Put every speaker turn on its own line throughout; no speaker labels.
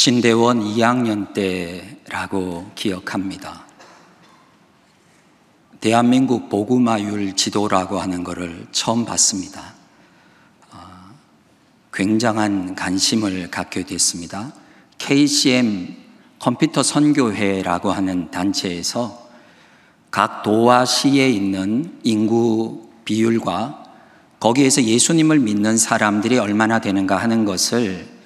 신대원 2학년 때라고 기억합니다. 대한민국 보구마율 지도라고 하는 것을 처음 봤습니다. 아, 굉장한 관심을 갖게 됐습니다. KCM 컴퓨터 선교회라고 하는 단체에서 각 도와 시에 있는 인구 비율과 거기에서 예수님을 믿는 사람들이 얼마나 되는가 하는 것을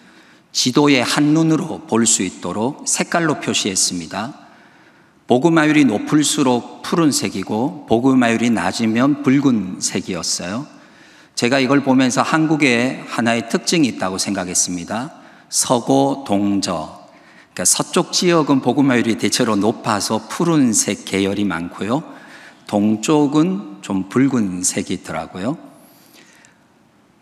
지도의 한눈으로 볼 수 있도록 색깔로 표시했습니다. 보그마율이 높을수록 푸른색이고 보그마율이 낮으면 붉은색이었어요. 제가 이걸 보면서 한국의 하나의 특징이 있다고 생각했습니다. 서고 동저. 그러니까 서쪽 지역은 보그마율이 대체로 높아서 푸른색 계열이 많고요. 동쪽은 좀 붉은색이더라고요.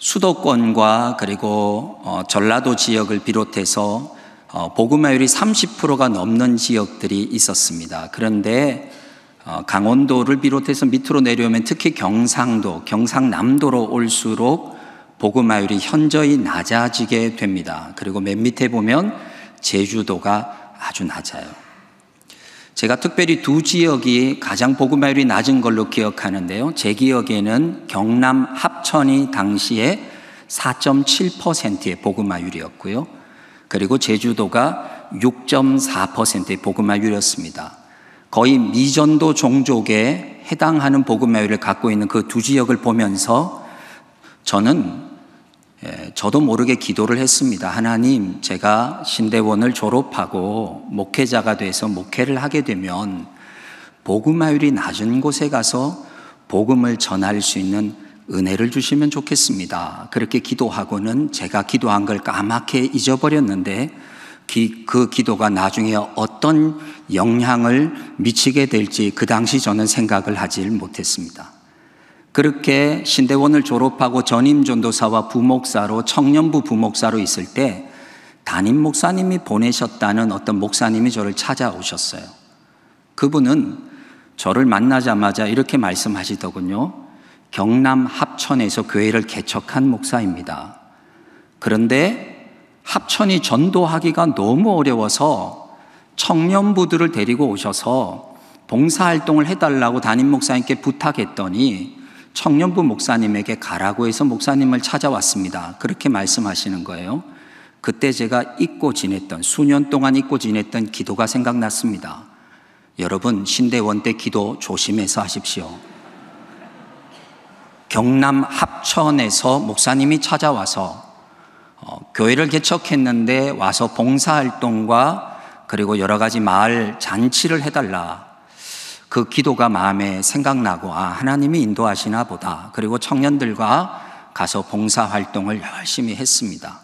수도권과 그리고 어, 전라도 지역을 비롯해서 어, 보음화율이 30%가 넘는 지역들이 있었습니다. 그런데 어, 강원도를 비롯해서 밑으로 내려오면 특히 경상도, 경상남도로 올수록 보음화율이 현저히 낮아지게 됩니다. 그리고 맨 밑에 보면 제주도가 아주 낮아요. 제가 특별히 두 지역이 가장 보급화율이 낮은 걸로 기억하는데요. 제 기억에는 경남 합천이 당시에 4.7%의 보급화율이었고요 그리고 제주도가 6.4%의 보급화율이었습니다 거의 미전도 종족에 해당하는 보급화율을 갖고 있는 그 두 지역을 보면서 저는 예, 저도 모르게 기도를 했습니다. 하나님, 제가 신대원을 졸업하고 목회자가 돼서 목회를 하게 되면 복음화율이 낮은 곳에 가서 복음을 전할 수 있는 은혜를 주시면 좋겠습니다. 그렇게 기도하고는 제가 기도한 걸 까맣게 잊어버렸는데 그 기도가 나중에 어떤 영향을 미치게 될지 그 당시 저는 생각을 하질 못했습니다. 그렇게 신대원을 졸업하고 전임 전도사와 부목사로 청년부 부목사로 있을 때 담임 목사님이 보내셨다는 어떤 목사님이 저를 찾아오셨어요. 그분은 저를 만나자마자 이렇게 말씀하시더군요. 경남 합천에서 교회를 개척한 목사입니다. 그런데 합천이 전도하기가 너무 어려워서 청년부들을 데리고 오셔서 봉사활동을 해달라고 담임 목사님께 부탁했더니 청년부 목사님에게 가라고 해서 목사님을 찾아왔습니다. 그렇게 말씀하시는 거예요. 그때 제가 잊고 지냈던, 수년 동안 잊고 지냈던 기도가 생각났습니다. 여러분, 신대원 때 기도 조심해서 하십시오. 경남 합천에서 목사님이 찾아와서 어, 교회를 개척했는데 와서 봉사활동과 그리고 여러 가지 마을 잔치를 해달라. 그 기도가 마음에 생각나고 아 하나님이 인도하시나 보다. 그리고 청년들과 가서 봉사 활동을 열심히 했습니다.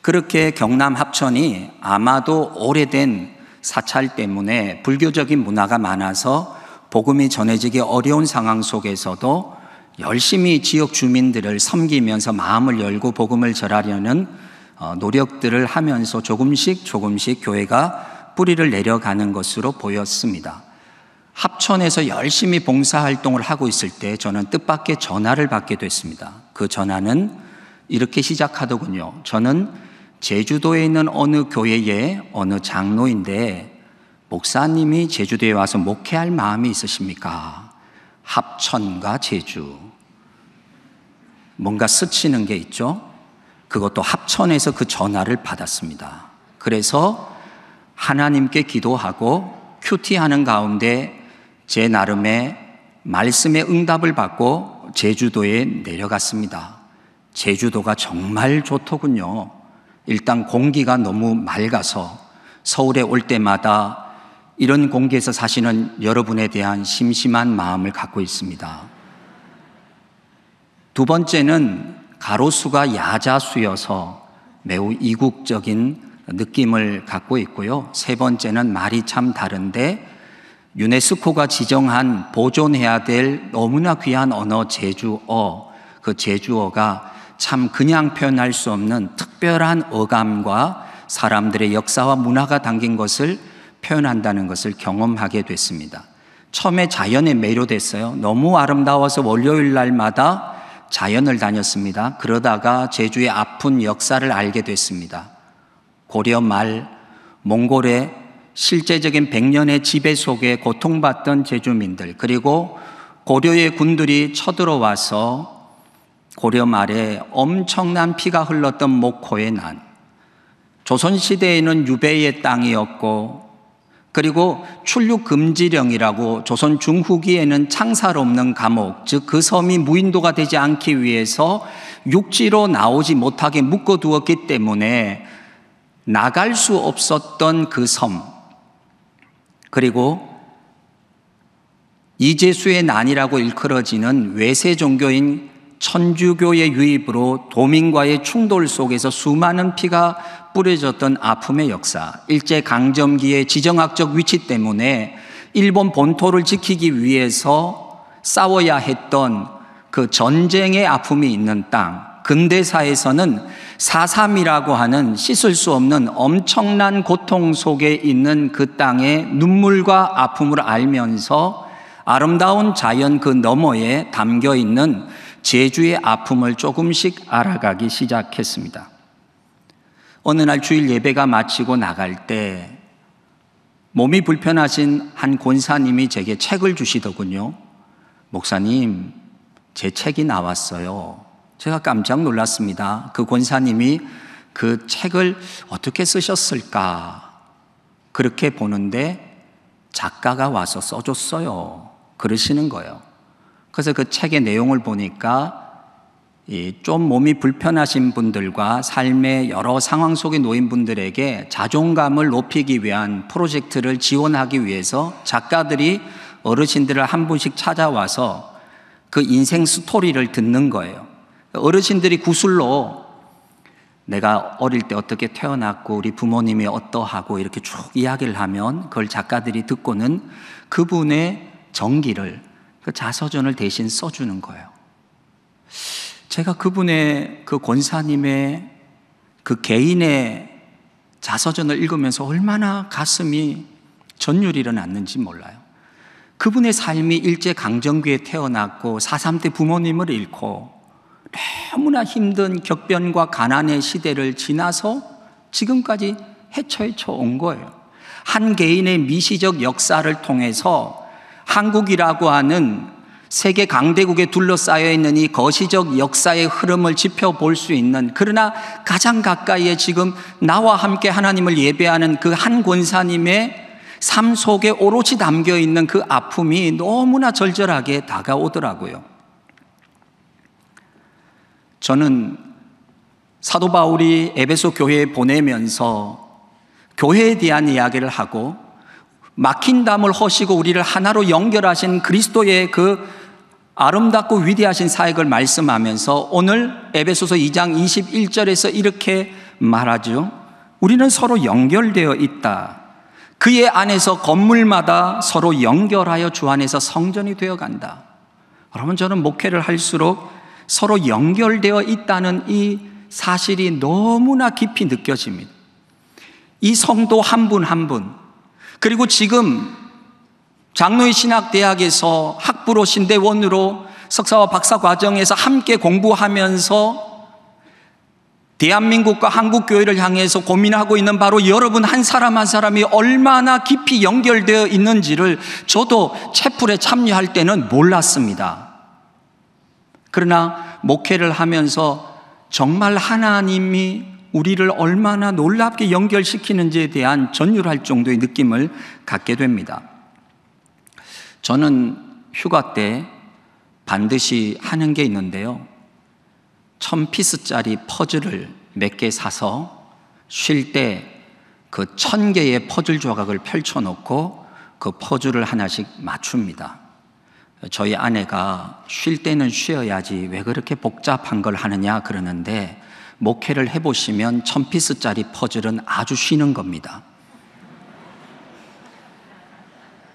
그렇게 경남 합천이 아마도 오래된 사찰 때문에 불교적인 문화가 많아서 복음이 전해지기 어려운 상황 속에서도 열심히 지역 주민들을 섬기면서 마음을 열고 복음을 절하려는 어, 노력들을 하면서 조금씩 조금씩 교회가 뿌리를 내려가는 것으로 보였습니다. 합천에서 열심히 봉사활동을 하고 있을 때 저는 뜻밖의 전화를 받게 됐습니다. 그 전화는 이렇게 시작하더군요. 저는 제주도에 있는 어느 교회의 어느 장로인데 목사님이 제주도에 와서 목회할 마음이 있으십니까? 합천과 제주. 뭔가 스치는 게 있죠? 그것도 합천에서 그 전화를 받았습니다. 그래서 하나님께 기도하고 큐티하는 가운데 제 나름의 말씀의 응답을 받고 제주도에 내려갔습니다. 제주도가 정말 좋더군요. 일단 공기가 너무 맑아서 서울에 올 때마다 이런 공기에서 사시는 여러분에 대한 심심한 마음을 갖고 있습니다. 두 번째는 가로수가 야자수여서 매우 이국적인 느낌을 갖고 있고요. 세 번째는 말이 참 다른데 유네스코가 지정한 보존해야 될 너무나 귀한 언어 제주어, 그 제주어가 참 그냥 표현할 수 없는 특별한 어감과 사람들의 역사와 문화가 담긴 것을 표현한다는 것을 경험하게 됐습니다. 처음에 자연에 매료됐어요. 너무 아름다워서 월요일 날마다 자연을 다녔습니다. 그러다가 제주의 아픈 역사를 알게 됐습니다. 고려 말, 몽골의 실제적인 백년의 지배 속에 고통받던 제주민들 그리고 고려의 군들이 쳐들어와서 고려 말에 엄청난 피가 흘렀던 목호의 난 조선 시대에는 유배의 땅이었고 그리고 출륙 금지령이라고 조선 중후기에는 창살 없는 감옥 즉 그 섬이 무인도가 되지 않기 위해서 육지로 나오지 못하게 묶어 두었기 때문에 나갈 수 없었던 그 섬, 그리고 이재수의 난이라고 일컬어지는 외세 종교인 천주교의 유입으로 도민과의 충돌 속에서 수많은 피가 뿌려졌던 아픔의 역사, 일제 강점기의 지정학적 위치 때문에 일본 본토를 지키기 위해서 싸워야 했던 그 전쟁의 아픔이 있는 땅, 근대사에서는 사삼이라고 하는 씻을 수 없는 엄청난 고통 속에 있는 그 땅의 눈물과 아픔을 알면서 아름다운 자연 그 너머에 담겨 있는 제주의 아픔을 조금씩 알아가기 시작했습니다. 어느 날 주일 예배가 마치고 나갈 때 몸이 불편하신 한 권사님이 제게 책을 주시더군요. 목사님, 제 책이 나왔어요. 제가 깜짝 놀랐습니다. 그 권사님이 그 책을 어떻게 쓰셨을까? 그렇게 보는데 작가가 와서 써줬어요. 그러시는 거예요. 그래서 그 책의 내용을 보니까 좀 몸이 불편하신 분들과 삶의 여러 상황 속에 놓인 분들에게 자존감을 높이기 위한 프로젝트를 지원하기 위해서 작가들이 어르신들을 한 분씩 찾아와서 그 인생 스토리를 듣는 거예요. 어르신들이 구슬로 내가 어릴 때 어떻게 태어났고 우리 부모님이 어떠하고 이렇게 쭉 이야기를 하면 그걸 작가들이 듣고는 그분의 정기를 그 자서전을 대신 써주는 거예요. 제가 그분의 그 권사님의 그 개인의 자서전을 읽으면서 얼마나 가슴이 전율이 일어났는지 몰라요. 그분의 삶이 일제 강점기에 태어났고 4.3때 부모님을 잃고 너무나 힘든 격변과 가난의 시대를 지나서 지금까지 헤쳐헤쳐 온 거예요. 한 개인의 미시적 역사를 통해서 한국이라고 하는 세계 강대국에 둘러싸여 있는 이 거시적 역사의 흐름을 지켜볼 수 있는 그러나 가장 가까이에 지금 나와 함께 하나님을 예배하는 그 한 권사님의 삶 속에 오롯이 담겨 있는 그 아픔이 너무나 절절하게 다가오더라고요. 저는 사도 바울이 에베소 교회에 보내면서 교회에 대한 이야기를 하고 막힌 담을 허시고 우리를 하나로 연결하신 그리스도의 그 아름답고 위대하신 사역을 말씀하면서 오늘 에베소서 2장 21절에서 이렇게 말하죠. 우리는 서로 연결되어 있다. 그의 안에서 건물마다 서로 연결하여 주 안에서 성전이 되어 간다. 여러분 저는 목회를 할수록 서로 연결되어 있다는 이 사실이 너무나 깊이 느껴집니다. 이 성도 한 분 한 분, 그리고 지금 장로의 신학대학에서 학부로 신대원으로 석사와 박사 과정에서 함께 공부하면서 대한민국과 한국 교회를 향해서 고민하고 있는 바로 여러분 한 사람 한 사람이 얼마나 깊이 연결되어 있는지를 저도 채플에 참여할 때는 몰랐습니다. 그러나 목회를 하면서 정말 하나님이 우리를 얼마나 놀랍게 연결시키는지에 대한 전율할 정도의 느낌을 갖게 됩니다. 저는 휴가 때 반드시 하는 게 있는데요. 천 피스짜리 퍼즐을 몇 개 사서 쉴 때 그 천 개의 퍼즐 조각을 펼쳐놓고 그 퍼즐을 하나씩 맞춥니다. 저희 아내가 쉴 때는 쉬어야지 왜 그렇게 복잡한 걸 하느냐 그러는데 목회를 해보시면 천피스짜리 퍼즐은 아주 쉬는 겁니다.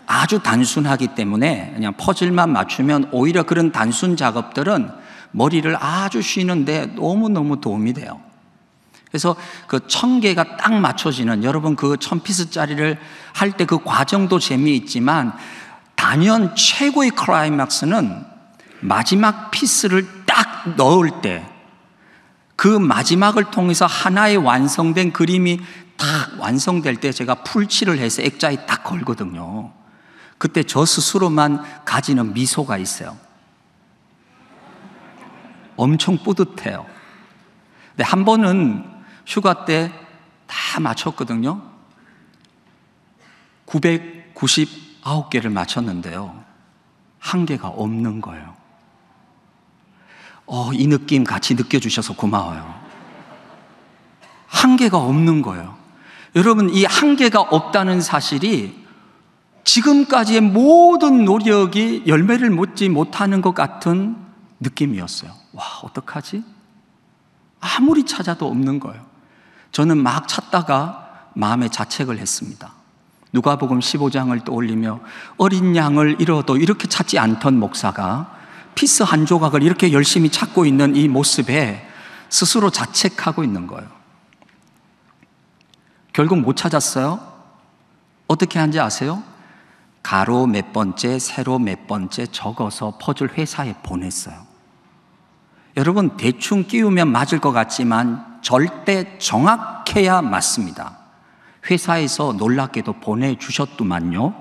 아주 단순하기 때문에 그냥 퍼즐만 맞추면 오히려 그런 단순 작업들은 머리를 아주 쉬는데 너무너무 도움이 돼요. 그래서 그 천 개가 딱 맞춰지는 여러분 그천 피스짜리를 할 때 그 과정도 재미있지만 단연 최고의 클라이막스는 마지막 피스를 딱 넣을 때 그 마지막을 통해서 하나의 완성된 그림이 딱 완성될 때 제가 풀칠을 해서 액자에 딱 걸거든요. 그때 저 스스로만 가지는 미소가 있어요. 엄청 뿌듯해요. 근데 한 번은 휴가 때 다 맞췄거든요. 아홉 개를 맞췄는데요. 한 개가 없는 거예요. 어, 이 느낌 같이 느껴주셔서 고마워요. 한계가 없는 거예요. 여러분, 이 한계가 없다는 사실이 지금까지의 모든 노력이 열매를 맺지 못하는 것 같은 느낌이었어요. 와, 어떡하지? 아무리 찾아도 없는 거예요. 저는 막 찾다가 마음에 자책을 했습니다. 누가복음 15장을 떠올리며 어린 양을 잃어도 이렇게 찾지 않던 목사가 피스 한 조각을 이렇게 열심히 찾고 있는 이 모습에 스스로 자책하고 있는 거예요. 결국 못 찾았어요? 어떻게 한지 아세요? 가로 몇 번째, 세로 몇 번째 적어서 퍼즐 회사에 보냈어요. 여러분, 대충 끼우면 맞을 것 같지만 절대 정확해야 맞습니다. 회사에서 놀랍게도 보내주셨더만요.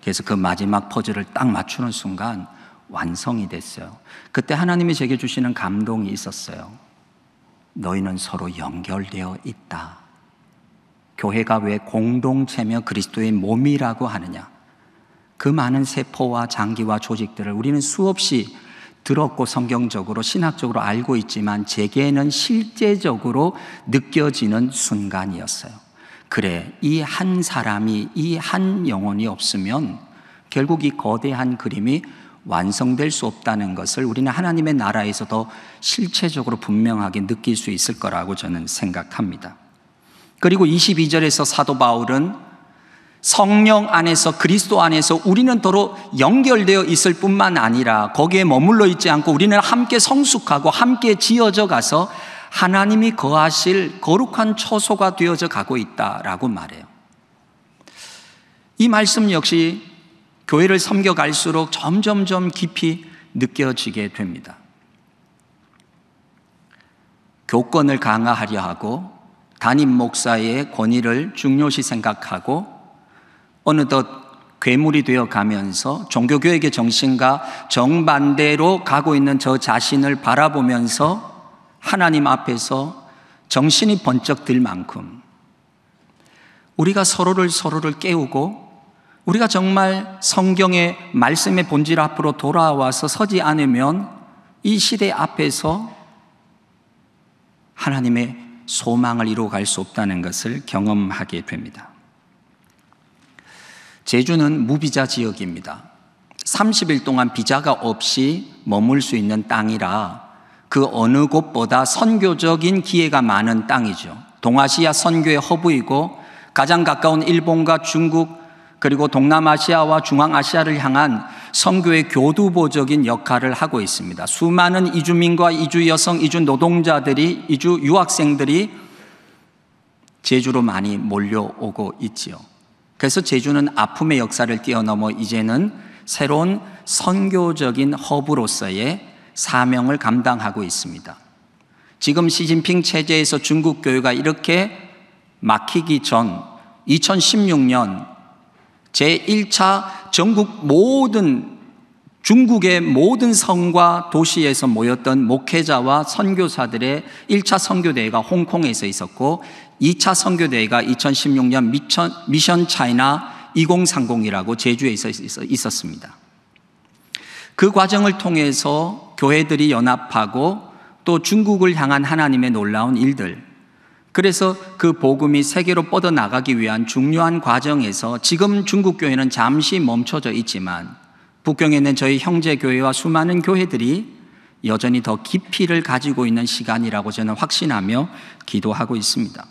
그래서 그 마지막 퍼즐을 딱 맞추는 순간 완성이 됐어요. 그때 하나님이 제게 주시는 감동이 있었어요. 너희는 서로 연결되어 있다. 교회가 왜 공동체며 그리스도의 몸이라고 하느냐? 그 많은 세포와 장기와 조직들을 우리는 수없이 들었고 성경적으로 신학적으로 알고 있지만 제게는 실제적으로 느껴지는 순간이었어요. 그래, 이 한 사람이, 이 한 영혼이 없으면 결국 이 거대한 그림이 완성될 수 없다는 것을 우리는 하나님의 나라에서 더 실체적으로 분명하게 느낄 수 있을 거라고 저는 생각합니다. 그리고 22절에서 사도 바울은 성령 안에서 그리스도 안에서 우리는 더러 연결되어 있을 뿐만 아니라 거기에 머물러 있지 않고 우리는 함께 성숙하고 함께 지어져 가서 하나님이 거하실 거룩한 초소가 되어져 가고 있다라고 말해요. 이 말씀 역시 교회를 섬겨 갈수록 점점점 깊이 느껴지게 됩니다. 교권을 강화하려 하고 담임 목사의 권위를 중요시 생각하고 어느덧 괴물이 되어 가면서 종교교육의 정신과 정반대로 가고 있는 저 자신을 바라보면서 하나님 앞에서 정신이 번쩍 들 만큼 우리가 서로를 서로를 깨우고 우리가 정말 성경의 말씀의 본질 앞으로 돌아와서 서지 않으면 이 시대 앞에서 하나님의 소망을 이루어갈 수 없다는 것을 경험하게 됩니다. 제주는 무비자 지역입니다. 30일 동안 비자가 없이 머물 수 있는 땅이라 그 어느 곳보다 선교적인 기회가 많은 땅이죠. 동아시아 선교의 허브이고 가장 가까운 일본과 중국 그리고 동남아시아와 중앙아시아를 향한 선교의 교두보적인 역할을 하고 있습니다. 수많은 이주민과 이주 여성, 이주 노동자들이 이주 유학생들이 제주로 많이 몰려오고 있지요. 그래서 제주는 아픔의 역사를 뛰어넘어 이제는 새로운 선교적인 허브로서의 사명을 감당하고 있습니다. 지금 시진핑 체제에서 중국 교회가 이렇게 막히기 전 2016년 제1차 전국 모든 중국의 모든 성과 도시에서 모였던 목회자와 선교사들의 1차 선교대회가 홍콩에서 있었고 2차 선교대회가 2016년 미션 차이나 2030이라고 제주에 있었습니다. 그 과정을 통해서 교회들이 연합하고 또 중국을 향한 하나님의 놀라운 일들. 그래서 그 복음이 세계로 뻗어나가기 위한 중요한 과정에서 지금 중국 교회는 잠시 멈춰져 있지만 북경에 있는 저희 형제 교회와 수많은 교회들이 여전히 더 깊이를 가지고 있는 시간이라고 저는 확신하며 기도하고 있습니다.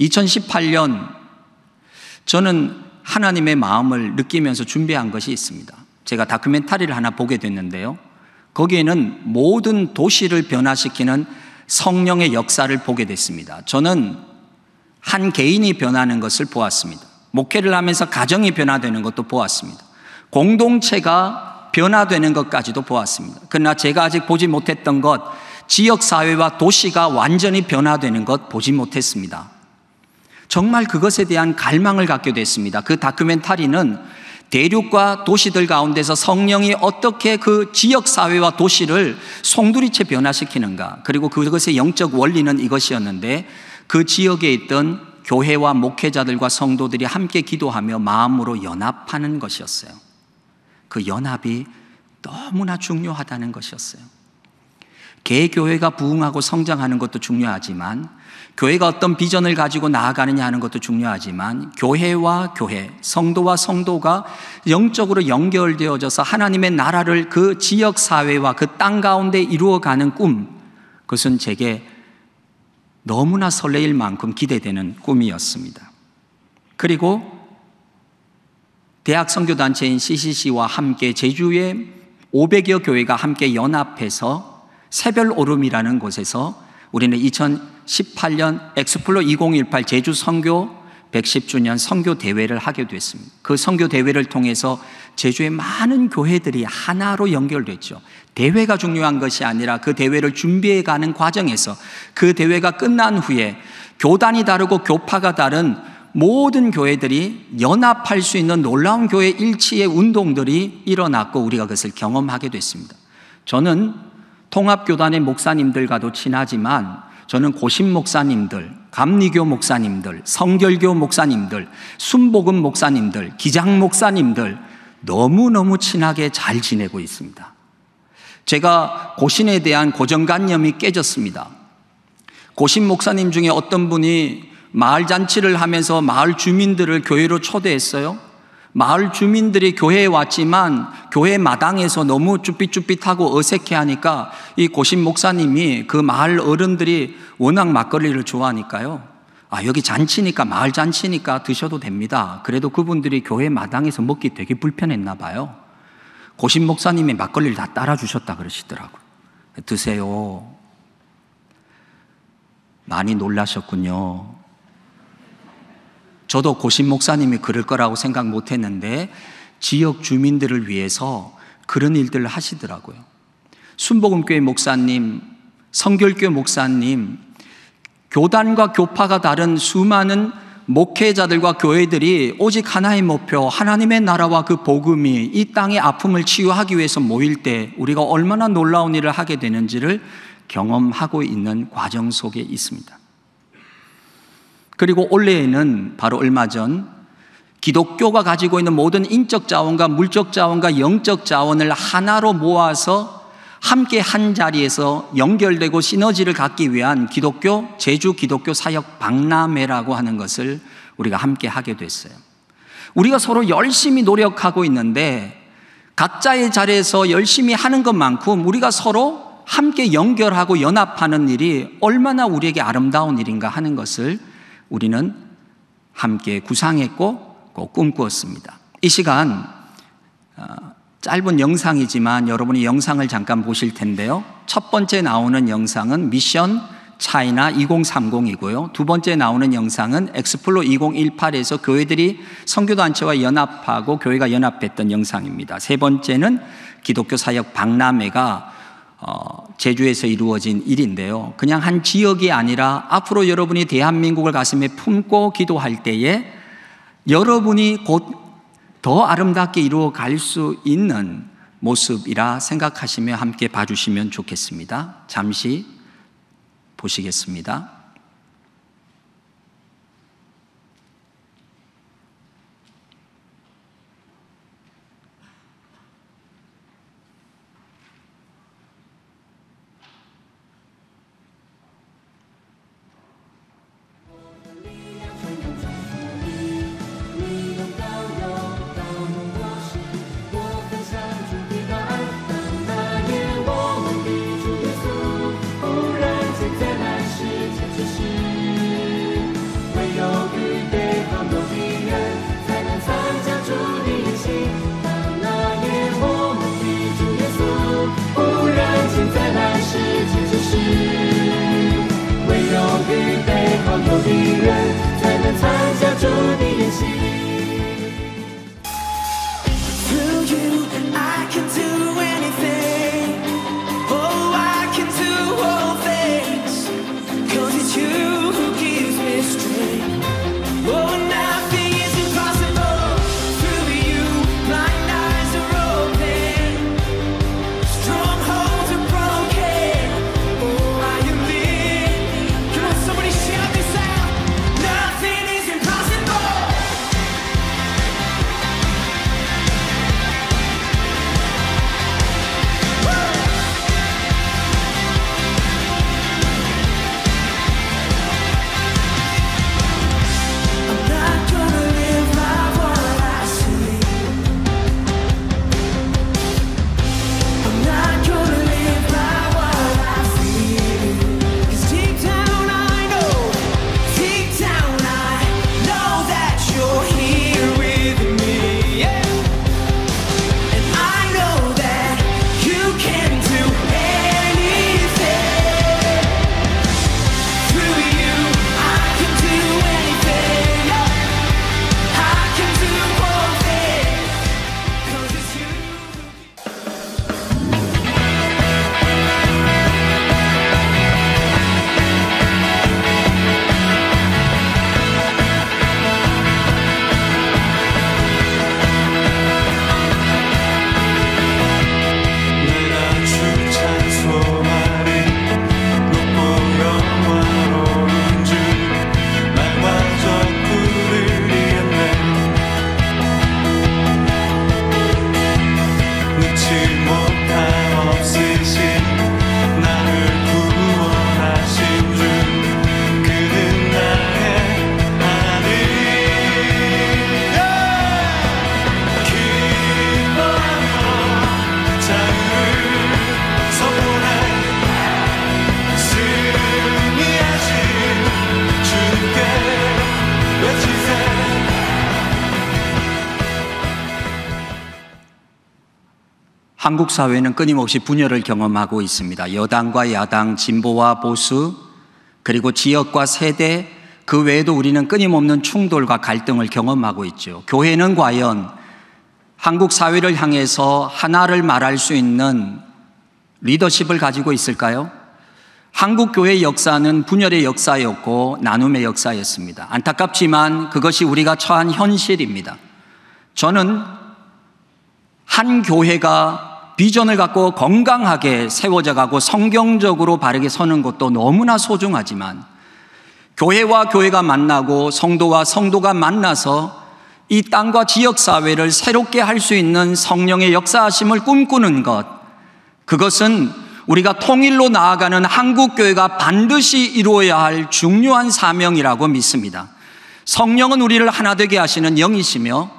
2018년 저는 하나님의 마음을 느끼면서 준비한 것이 있습니다. 제가 다큐멘터리를 하나 보게 됐는데요. 거기에는 모든 도시를 변화시키는 성령의 역사를 보게 됐습니다. 저는 한 개인이 변하는 것을 보았습니다. 목회를 하면서 가정이 변화되는 것도 보았습니다. 공동체가 변화되는 것까지도 보았습니다. 그러나 제가 아직 보지 못했던 것, 지역사회와 도시가 완전히 변화되는 것 보지 못했습니다. 정말 그것에 대한 갈망을 갖게 됐습니다. 그 다큐멘터리는 대륙과 도시들 가운데서 성령이 어떻게 그 지역 사회와 도시를 송두리째 변화시키는가. 그리고 그것의 영적 원리는 이것이었는데 그 지역에 있던 교회와 목회자들과 성도들이 함께 기도하며 마음으로 연합하는 것이었어요. 그 연합이 너무나 중요하다는 것이었어요. 개교회가 부흥하고 성장하는 것도 중요하지만 교회가 어떤 비전을 가지고 나아가느냐 하는 것도 중요하지만 교회와 교회, 성도와 성도가 영적으로 연결되어져서 하나님의 나라를 그 지역 사회와 그 땅 가운데 이루어가는 꿈, 그것은 제게 너무나 설레일 만큼 기대되는 꿈이었습니다. 그리고 대학 선교단체인 CCC와 함께 제주의 500여 교회가 함께 연합해서 새별 오름이라는 곳에서 우리는 2000 2018년 엑스플로 2018 제주 선교 110주년 선교 대회를 하게 됐습니다. 그 선교 대회를 통해서 제주의 많은 교회들이 하나로 연결됐죠. 대회가 중요한 것이 아니라 그 대회를 준비해 가는 과정에서 그 대회가 끝난 후에 교단이 다르고 교파가 다른 모든 교회들이 연합할 수 있는 놀라운 교회 일치의 운동들이 일어났고 우리가 그것을 경험하게 됐습니다. 저는 통합교단의 목사님들과도 친하지만 저는 고신 목사님들, 감리교 목사님들, 성결교 목사님들, 순복음 목사님들, 기장 목사님들 너무너무 친하게 잘 지내고 있습니다. 제가 고신에 대한 고정관념이 깨졌습니다. 고신 목사님 중에 어떤 분이 마을 잔치를 하면서 마을 주민들을 교회로 초대했어요. 마을 주민들이 교회에 왔지만 교회 마당에서 너무 쭈삣쭈삣하고 어색해하니까 이 고신 목사님이 그 마을 어른들이 워낙 막걸리를 좋아하니까요. 아 여기 잔치니까 마을 잔치니까 드셔도 됩니다. 그래도 그분들이 교회 마당에서 먹기 되게 불편했나 봐요. 고신 목사님이 막걸리를 다 따라 주셨다 그러시더라고요. 드세요. 많이 놀라셨군요. 저도 고신 목사님이 그럴 거라고 생각 못 했는데 지역 주민들을 위해서 그런 일들을 하시더라고요. 순복음교회 목사님, 성결교 목사님, 교단과 교파가 다른 수많은 목회자들과 교회들이 오직 하나의 목표, 하나님의 나라와 그 복음이 이 땅의 아픔을 치유하기 위해서 모일 때 우리가 얼마나 놀라운 일을 하게 되는지를 경험하고 있는 과정 속에 있습니다. 그리고 올해에는 바로 얼마 전 기독교가 가지고 있는 모든 인적 자원과 물적 자원과 영적 자원을 하나로 모아서 함께 한 자리에서 연결되고 시너지를 갖기 위한 기독교 제주 기독교 사역 박람회라고 하는 것을 우리가 함께 하게 됐어요. 우리가 서로 열심히 노력하고 있는데 각자의 자리에서 열심히 하는 것만큼 우리가 서로 함께 연결하고 연합하는 일이 얼마나 우리에게 아름다운 일인가 하는 것을 우리는 함께 구상했고 꿈꾸었습니다. 이 시간 어, 짧은 영상이지만 여러분이 영상을 잠깐 보실 텐데요. 첫 번째 나오는 영상은 미션 차이나 2030이고요. 두 번째 나오는 영상은 엑스플로 2018에서 교회들이 선교단체와 연합하고 교회가 연합했던 영상입니다. 세 번째는 기독교 사역 박람회가 어, 제주에서 이루어진 일인데요. 그냥 한 지역이 아니라 앞으로 여러분이 대한민국을 가슴에 품고 기도할 때에 여러분이 곧 더 아름답게 이루어 갈 수 있는 모습이라 생각하시며 함께 봐주시면 좋겠습니다. 잠시 보시겠습니다. 한국 사회는 끊임없이 분열을 경험하고 있습니다. 여당과 야당, 진보와 보수, 그리고 지역과 세대, 그 외에도 우리는 끊임없는 충돌과 갈등을 경험하고 있죠. 교회는 과연 한국 사회를 향해서 하나를 말할 수 있는 리더십을 가지고 있을까요? 한국 교회의 역사는 분열의 역사였고 나눔의 역사였습니다. 안타깝지만 그것이 우리가 처한 현실입니다. 저는 한 교회가 비전을 갖고 건강하게 세워져 가고 성경적으로 바르게 서는 것도 너무나 소중하지만 교회와 교회가 만나고 성도와 성도가 만나서 이 땅과 지역 사회를 새롭게 할 수 있는 성령의 역사하심을 꿈꾸는 것 그것은 우리가 통일로 나아가는 한국 교회가 반드시 이루어야 할 중요한 사명이라고 믿습니다. 성령은 우리를 하나 되게 하시는 영이시며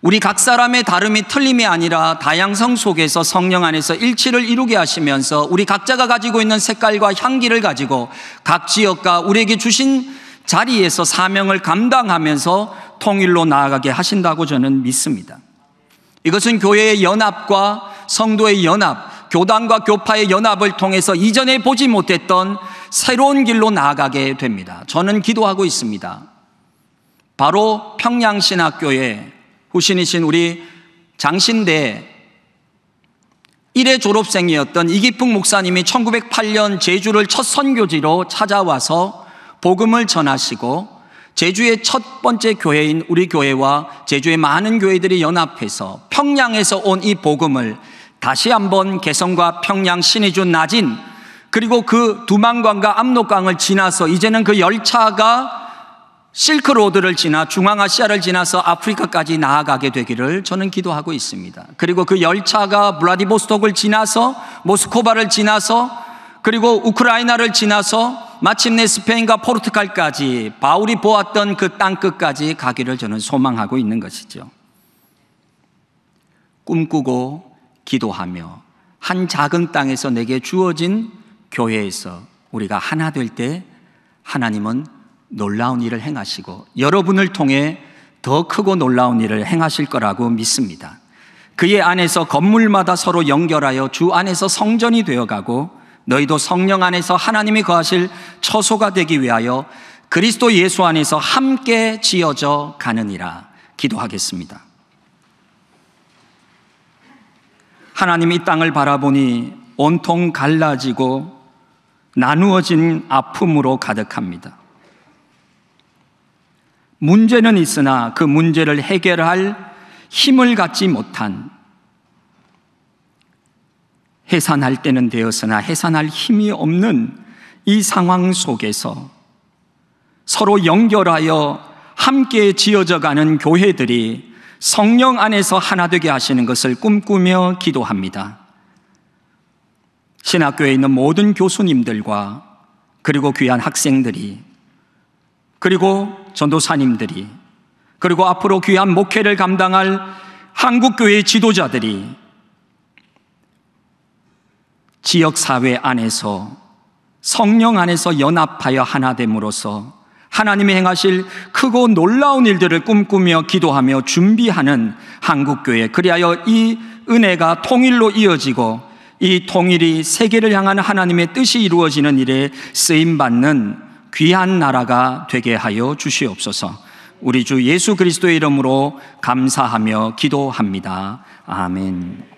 우리 각 사람의 다름이 틀림이 아니라 다양성 속에서 성령 안에서 일치를 이루게 하시면서 우리 각자가 가지고 있는 색깔과 향기를 가지고 각 지역과 우리에게 주신 자리에서 사명을 감당하면서 통일로 나아가게 하신다고 저는 믿습니다. 이것은 교회의 연합과 성도의 연합, 교단과 교파의 연합을 통해서 이전에 보지 못했던 새로운 길로 나아가게 됩니다. 저는 기도하고 있습니다. 바로 평양신학교에 후신이신 우리 장신대 1회 졸업생이었던 이기풍 목사님이 1908년 제주를 첫 선교지로 찾아와서 복음을 전하시고 제주의 첫 번째 교회인 우리 교회와 제주의 많은 교회들이 연합해서 평양에서 온 이 복음을 다시 한번 개성과 평양 신의준 낮은 그리고 그 두만강과 압록강을 지나서 이제는 그 열차가 실크로드를 지나 중앙아시아를 지나서 아프리카까지 나아가게 되기를 저는 기도하고 있습니다. 그리고 그 열차가 블라디보스톡을 지나서 모스코바를 지나서 그리고 우크라이나를 지나서 마침내 스페인과 포르투갈까지 바울이 보았던 그 땅끝까지 가기를 저는 소망하고 있는 것이죠. 꿈꾸고 기도하며 한 작은 땅에서 내게 주어진 교회에서 우리가 하나 될 때 하나님은 놀라운 일을 행하시고 여러분을 통해 더 크고 놀라운 일을 행하실 거라고 믿습니다. 그의 안에서 건물마다 서로 연결하여 주 안에서 성전이 되어가고 너희도 성령 안에서 하나님이 거하실 처소가 되기 위하여 그리스도 예수 안에서 함께 지어져 가느니라 기도하겠습니다. 하나님 이 땅을 바라보니 온통 갈라지고 나누어진 아픔으로 가득합니다. 문제는 있으나 그 문제를 해결할 힘을 갖지 못한 해산할 때는 되었으나 해산할 힘이 없는 이 상황 속에서 서로 연결하여 함께 지어져 가는 교회들이 성령 안에서 하나 되게 하시는 것을 꿈꾸며 기도합니다. 신학교에 있는 모든 교수님들과 그리고 귀한 학생들이 그리고 전도사님들이 그리고 앞으로 귀한 목회를 감당할 한국교회 지도자들이 지역사회 안에서 성령 안에서 연합하여 하나됨으로써 하나님이 행하실 크고 놀라운 일들을 꿈꾸며 기도하며 준비하는 한국교회. 그리하여 이 은혜가 통일로 이어지고 이 통일이 세계를 향한 하나님의 뜻이 이루어지는 일에 쓰임받는 귀한 나라가 되게 하여 주시옵소서. 우리 주 예수 그리스도의 이름으로 감사하며 기도합니다. 아멘.